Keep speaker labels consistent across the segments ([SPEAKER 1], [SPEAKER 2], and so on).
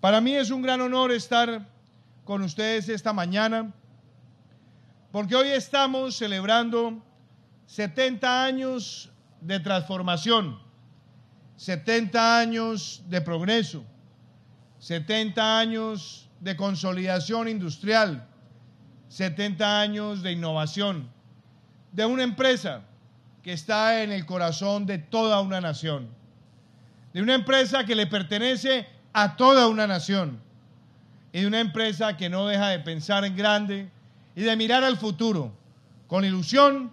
[SPEAKER 1] Para mí es un gran honor estar con ustedes esta mañana, porque hoy estamos celebrando 70 años de transformación, 70 años de progreso, 70 años de consolidación industrial, 70 años de innovación, de una empresa que está en el corazón de toda una nación, de una empresa que le pertenece a toda una nación y de una empresa que no deja de pensar en grande y de mirar al futuro con ilusión,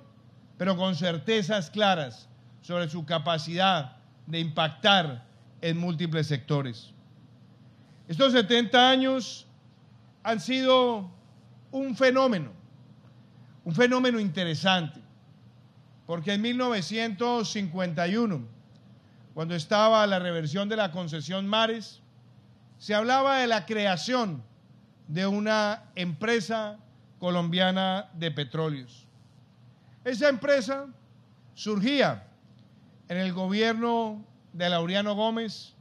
[SPEAKER 1] pero con certezas claras sobre su capacidad de impactar en múltiples sectores. Estos 70 años han sido un fenómeno, un fenómeno interesante, porque en 1951, cuando estaba la reversión de la concesión Mares, se hablaba de la creación de una empresa colombiana de petróleos. Esa empresa surgía en el gobierno de Laureano Gómez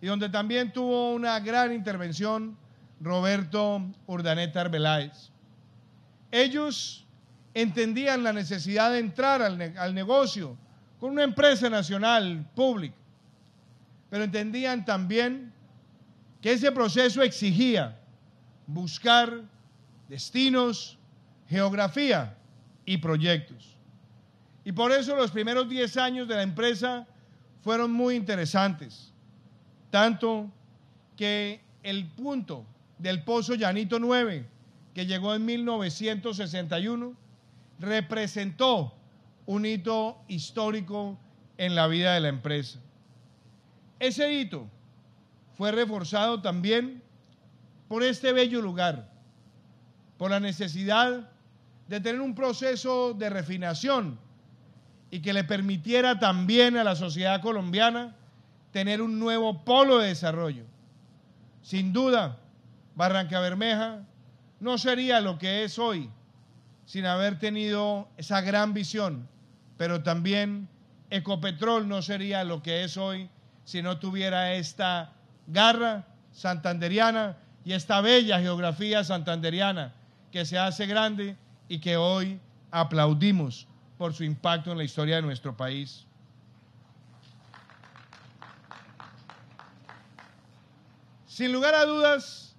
[SPEAKER 1] y donde también tuvo una gran intervención Roberto Urdaneta Arbeláez. Ellos entendían la necesidad de entrar al, al negocio con una empresa nacional pública, pero entendían también que ese proceso exigía buscar destinos, geografía y proyectos. Y por eso los primeros 10 años de la empresa fueron muy interesantes, tanto que el punto del Pozo Llanito 9, que llegó en 1961, representó un hito histórico en la vida de la empresa. Ese hito fue reforzado también por este bello lugar, por la necesidad de tener un proceso de refinación y que le permitiera también a la sociedad colombiana tener un nuevo polo de desarrollo. Sin duda, Barranca Bermeja no sería lo que es hoy sin haber tenido esa gran visión, pero también Ecopetrol no sería lo que es hoy si no tuviera esta garra santanderiana y esta bella geografía santanderiana que se hace grande y que hoy aplaudimos por su impacto en la historia de nuestro país. Sin lugar a dudas,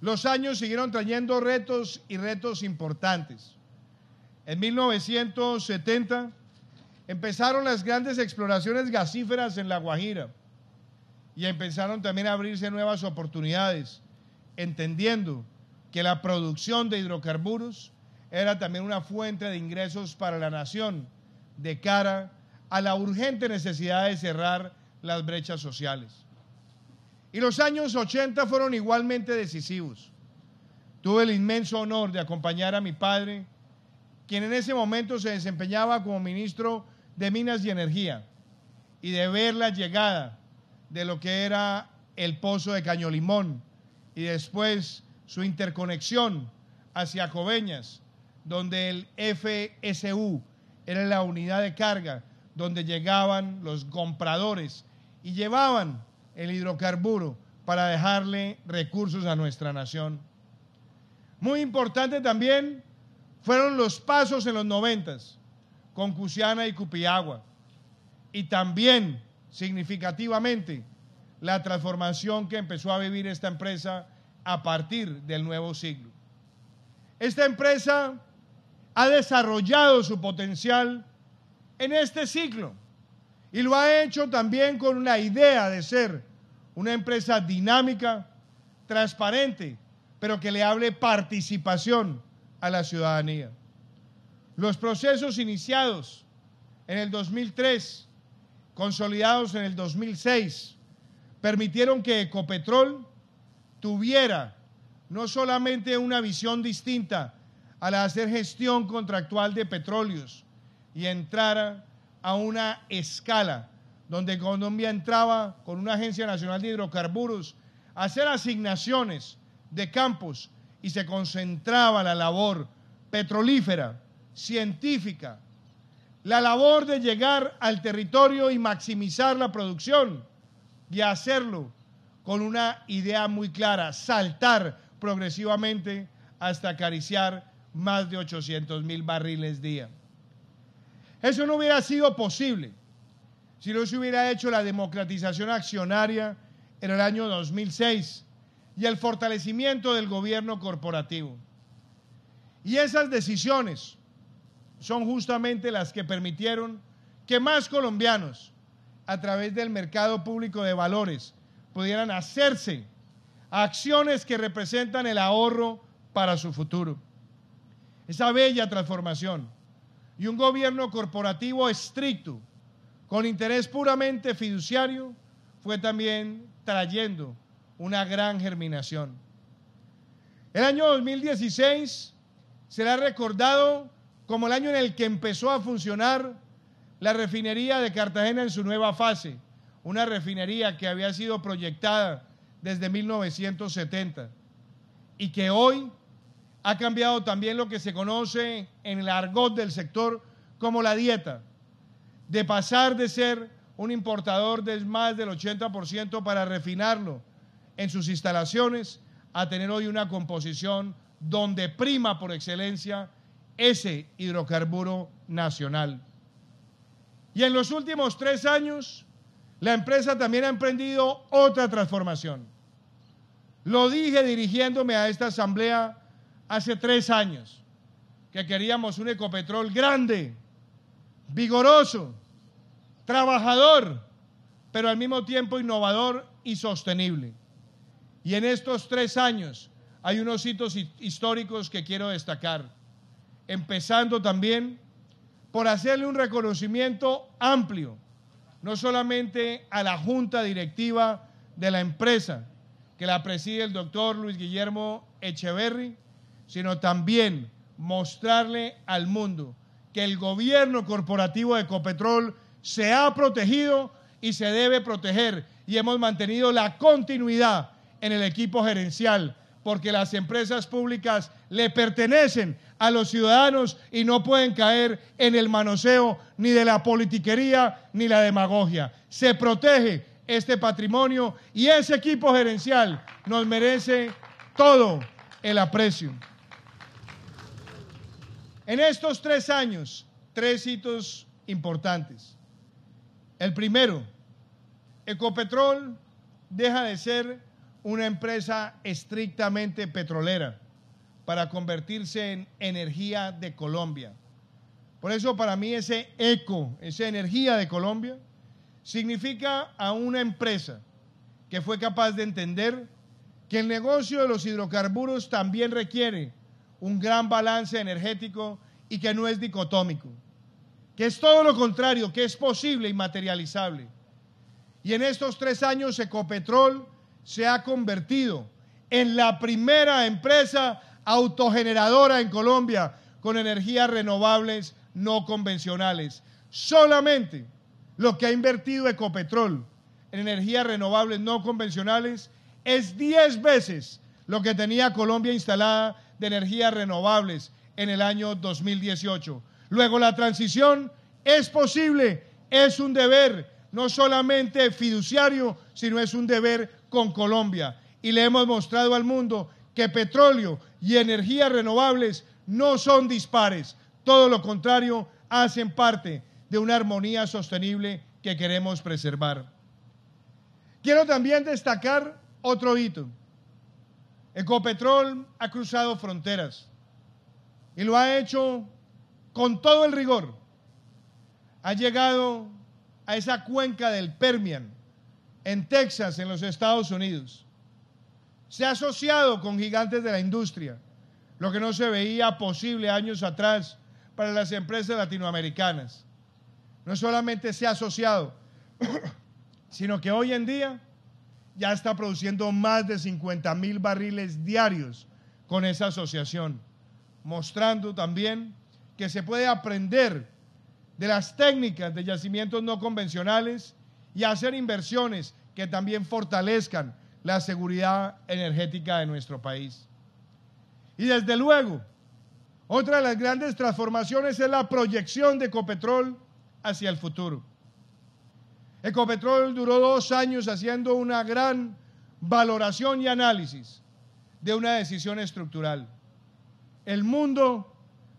[SPEAKER 1] los años siguieron trayendo retos y retos importantes. En 1970 empezaron las grandes exploraciones gasíferas en La Guajira y empezaron también a abrirse nuevas oportunidades, entendiendo que la producción de hidrocarburos era también una fuente de ingresos para la nación de cara a la urgente necesidad de cerrar las brechas sociales. Y los años 80 fueron igualmente decisivos. Tuve el inmenso honor de acompañar a mi padre, quien en ese momento se desempeñaba como ministro de Minas y Energía, y de ver la llegada de lo que era el pozo de Cañolimón y después su interconexión hacia Coveñas, donde el FSU era la unidad de carga donde llegaban los compradores y llevaban el hidrocarburo para dejarle recursos a nuestra nación. Muy importante también fueron los pasos en los noventas con Cusiana y Cupiagua y también significativamente la transformación que empezó a vivir esta empresa a partir del nuevo siglo. Esta empresa ha desarrollado su potencial en este siglo y lo ha hecho también con una idea de ser una empresa dinámica, transparente, pero que le hable participación a la ciudadanía. Los procesos iniciados en el 2003 consolidados en el 2006, permitieron que Ecopetrol tuviera no solamente una visión distinta al hacer gestión contractual de petróleos y entrara a una escala donde Colombia entraba con una Agencia Nacional de Hidrocarburos a hacer asignaciones de campos y se concentraba la labor petrolífera, científica, la labor de llegar al territorio y maximizar la producción y hacerlo con una idea muy clara, saltar progresivamente hasta acariciar más de 800 mil barriles día. Eso no hubiera sido posible si no se hubiera hecho la democratización accionaria en el año 2006 y el fortalecimiento del gobierno corporativo. Y esas decisiones son justamente las que permitieron que más colombianos a través del mercado público de valores pudieran hacerse acciones que representan el ahorro para su futuro. Esa bella transformación y un gobierno corporativo estricto, con interés puramente fiduciario, fue también trayendo una gran germinación. El año 2016 será recordado como el año en el que empezó a funcionar la refinería de Cartagena en su nueva fase, una refinería que había sido proyectada desde 1970 y que hoy ha cambiado también lo que se conoce en el argot del sector como la dieta, de pasar de ser un importador de más del 80% para refinarlo en sus instalaciones a tener hoy una composición donde prima por excelencia ese hidrocarburo nacional. Y en los últimos tres años, la empresa también ha emprendido otra transformación. Lo dije dirigiéndome a esta asamblea hace tres años, que queríamos un ecopetrol grande, vigoroso, trabajador, pero al mismo tiempo innovador y sostenible. Y en estos tres años hay unos hitos históricos que quiero destacar empezando también por hacerle un reconocimiento amplio, no solamente a la junta directiva de la empresa, que la preside el doctor Luis Guillermo Echeverry, sino también mostrarle al mundo que el gobierno corporativo de Ecopetrol se ha protegido y se debe proteger y hemos mantenido la continuidad en el equipo gerencial porque las empresas públicas le pertenecen a los ciudadanos y no pueden caer en el manoseo ni de la politiquería ni la demagogia. Se protege este patrimonio y ese equipo gerencial nos merece todo el aprecio. En estos tres años, tres hitos importantes. El primero, Ecopetrol deja de ser una empresa estrictamente petrolera para convertirse en energía de Colombia. Por eso para mí ese eco, esa energía de Colombia, significa a una empresa que fue capaz de entender que el negocio de los hidrocarburos también requiere un gran balance energético y que no es dicotómico, que es todo lo contrario, que es posible y materializable. Y en estos tres años Ecopetrol se ha convertido en la primera empresa autogeneradora en Colombia con energías renovables no convencionales. Solamente lo que ha invertido Ecopetrol en energías renovables no convencionales es 10 veces lo que tenía Colombia instalada de energías renovables en el año 2018. Luego la transición es posible, es un deber, no solamente fiduciario, sino es un deber con Colombia y le hemos mostrado al mundo que petróleo y energías renovables no son dispares, todo lo contrario, hacen parte de una armonía sostenible que queremos preservar. Quiero también destacar otro hito. Ecopetrol ha cruzado fronteras y lo ha hecho con todo el rigor. Ha llegado a esa cuenca del Permian, en Texas, en los Estados Unidos. Se ha asociado con gigantes de la industria, lo que no se veía posible años atrás para las empresas latinoamericanas. No solamente se ha asociado, sino que hoy en día ya está produciendo más de 50 mil barriles diarios con esa asociación, mostrando también que se puede aprender de las técnicas de yacimientos no convencionales y hacer inversiones que también fortalezcan la seguridad energética de nuestro país. Y desde luego, otra de las grandes transformaciones es la proyección de Ecopetrol hacia el futuro. Ecopetrol duró dos años haciendo una gran valoración y análisis de una decisión estructural. El mundo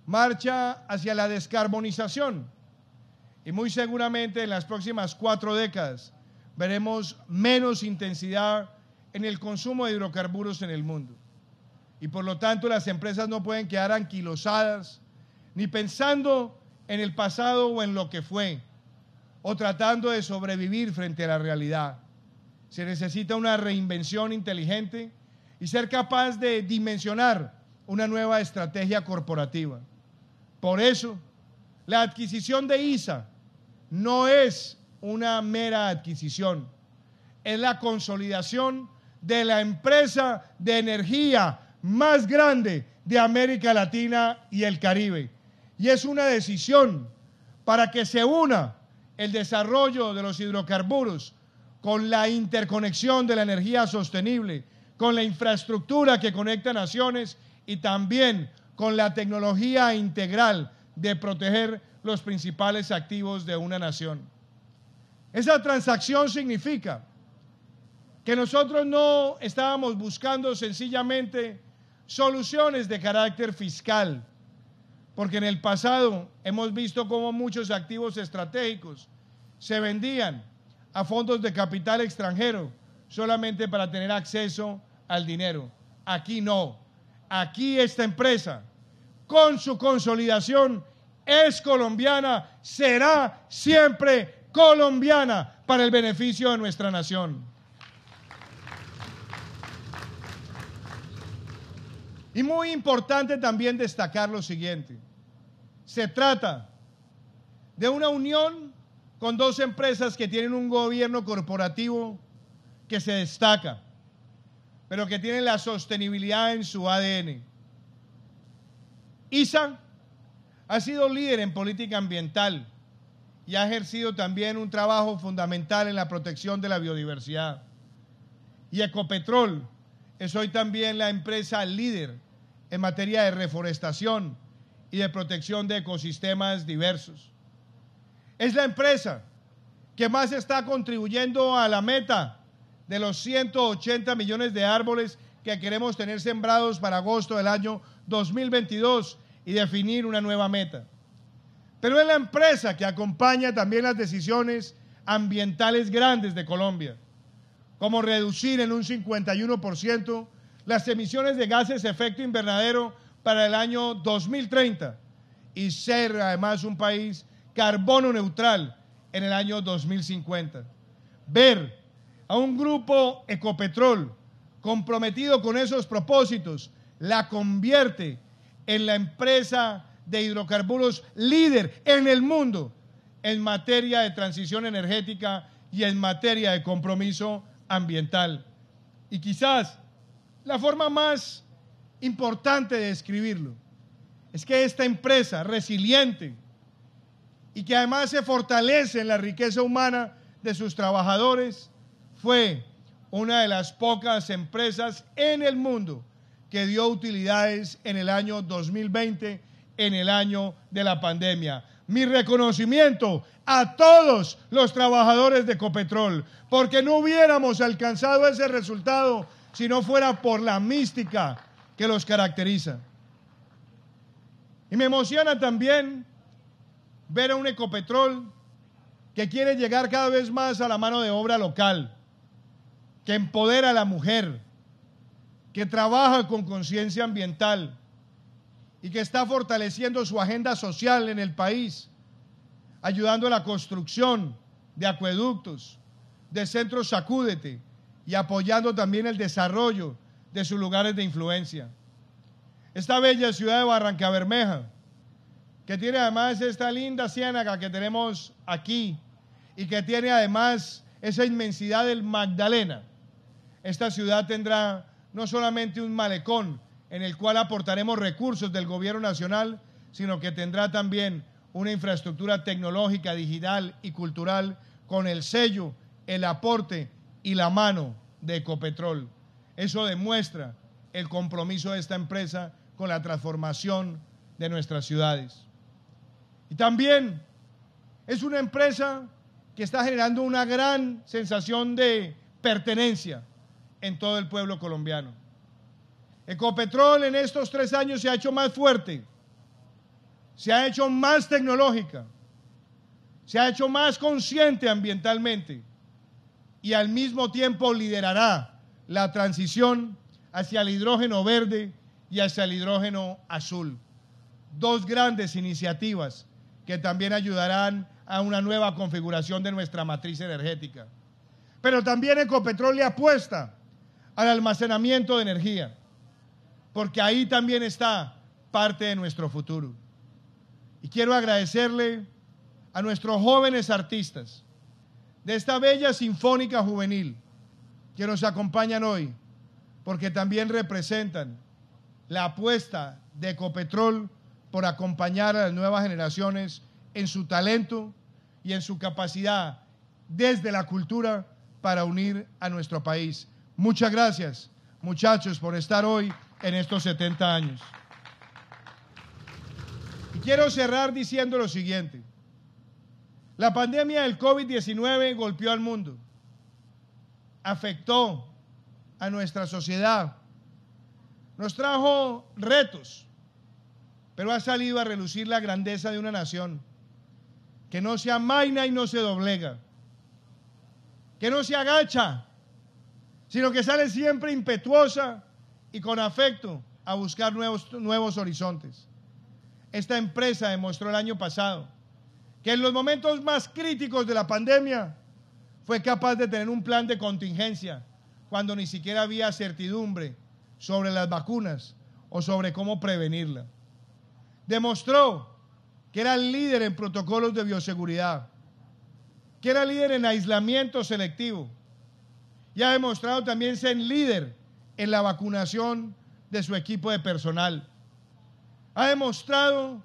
[SPEAKER 1] marcha hacia la descarbonización y muy seguramente en las próximas cuatro décadas veremos menos intensidad en el consumo de hidrocarburos en el mundo. Y por lo tanto las empresas no pueden quedar anquilosadas ni pensando en el pasado o en lo que fue, o tratando de sobrevivir frente a la realidad. Se necesita una reinvención inteligente y ser capaz de dimensionar una nueva estrategia corporativa. Por eso, la adquisición de ISA no es una mera adquisición, es la consolidación de la empresa de energía más grande de América Latina y el Caribe. Y es una decisión para que se una el desarrollo de los hidrocarburos con la interconexión de la energía sostenible, con la infraestructura que conecta naciones y también con la tecnología integral de proteger los principales activos de una nación. Esa transacción significa que nosotros no estábamos buscando sencillamente soluciones de carácter fiscal, porque en el pasado hemos visto cómo muchos activos estratégicos se vendían a fondos de capital extranjero solamente para tener acceso al dinero. Aquí no. Aquí esta empresa con su consolidación es colombiana, será siempre colombiana para el beneficio de nuestra nación. Y muy importante también destacar lo siguiente. Se trata de una unión con dos empresas que tienen un gobierno corporativo que se destaca, pero que tienen la sostenibilidad en su ADN. Isa ha sido líder en política ambiental y ha ejercido también un trabajo fundamental en la protección de la biodiversidad. Y Ecopetrol es hoy también la empresa líder en materia de reforestación y de protección de ecosistemas diversos. Es la empresa que más está contribuyendo a la meta de los 180 millones de árboles queremos tener sembrados para agosto del año 2022 y definir una nueva meta. Pero es la empresa que acompaña también las decisiones ambientales grandes de Colombia, como reducir en un 51% las emisiones de gases de efecto invernadero para el año 2030 y ser además un país carbono neutral en el año 2050. Ver a un grupo Ecopetrol comprometido con esos propósitos, la convierte en la empresa de hidrocarburos líder en el mundo en materia de transición energética y en materia de compromiso ambiental. Y quizás la forma más importante de describirlo es que esta empresa resiliente y que además se fortalece en la riqueza humana de sus trabajadores fue una de las pocas empresas en el mundo que dio utilidades en el año 2020, en el año de la pandemia. Mi reconocimiento a todos los trabajadores de Ecopetrol, porque no hubiéramos alcanzado ese resultado si no fuera por la mística que los caracteriza. Y me emociona también ver a un Ecopetrol que quiere llegar cada vez más a la mano de obra local que empodera a la mujer, que trabaja con conciencia ambiental y que está fortaleciendo su agenda social en el país, ayudando a la construcción de acueductos, de centros sacúdete y apoyando también el desarrollo de sus lugares de influencia. Esta bella ciudad de Barranca Bermeja, que tiene además esta linda ciénaga que tenemos aquí y que tiene además esa inmensidad del Magdalena, esta ciudad tendrá no solamente un malecón en el cual aportaremos recursos del gobierno nacional, sino que tendrá también una infraestructura tecnológica, digital y cultural con el sello, el aporte y la mano de Ecopetrol. Eso demuestra el compromiso de esta empresa con la transformación de nuestras ciudades. Y también es una empresa que está generando una gran sensación de pertenencia en todo el pueblo colombiano. Ecopetrol en estos tres años se ha hecho más fuerte, se ha hecho más tecnológica, se ha hecho más consciente ambientalmente y al mismo tiempo liderará la transición hacia el hidrógeno verde y hacia el hidrógeno azul. Dos grandes iniciativas que también ayudarán a una nueva configuración de nuestra matriz energética. Pero también Ecopetrol le apuesta al almacenamiento de energía, porque ahí también está parte de nuestro futuro. Y quiero agradecerle a nuestros jóvenes artistas de esta bella sinfónica juvenil que nos acompañan hoy, porque también representan la apuesta de Ecopetrol por acompañar a las nuevas generaciones en su talento y en su capacidad desde la cultura para unir a nuestro país. Muchas gracias, muchachos, por estar hoy en estos 70 años. Y quiero cerrar diciendo lo siguiente. La pandemia del COVID-19 golpeó al mundo, afectó a nuestra sociedad, nos trajo retos, pero ha salido a relucir la grandeza de una nación que no se amaina y no se doblega, que no se agacha sino que sale siempre impetuosa y con afecto a buscar nuevos, nuevos horizontes. Esta empresa demostró el año pasado que en los momentos más críticos de la pandemia fue capaz de tener un plan de contingencia cuando ni siquiera había certidumbre sobre las vacunas o sobre cómo prevenirla. Demostró que era líder en protocolos de bioseguridad, que era líder en aislamiento selectivo, y ha demostrado también ser líder en la vacunación de su equipo de personal. Ha demostrado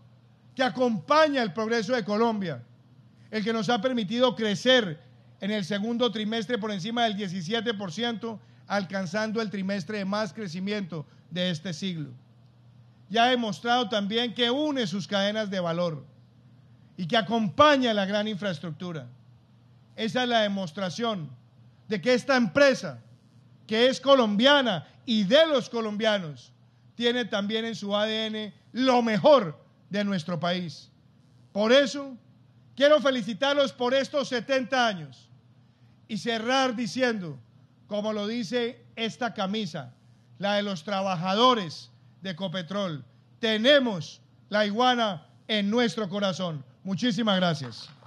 [SPEAKER 1] que acompaña el progreso de Colombia, el que nos ha permitido crecer en el segundo trimestre por encima del 17%, alcanzando el trimestre de más crecimiento de este siglo. Ya ha demostrado también que une sus cadenas de valor y que acompaña la gran infraestructura. Esa es la demostración de que esta empresa, que es colombiana y de los colombianos, tiene también en su ADN lo mejor de nuestro país. Por eso, quiero felicitarlos por estos 70 años y cerrar diciendo, como lo dice esta camisa, la de los trabajadores de Copetrol, tenemos la iguana en nuestro corazón. Muchísimas gracias.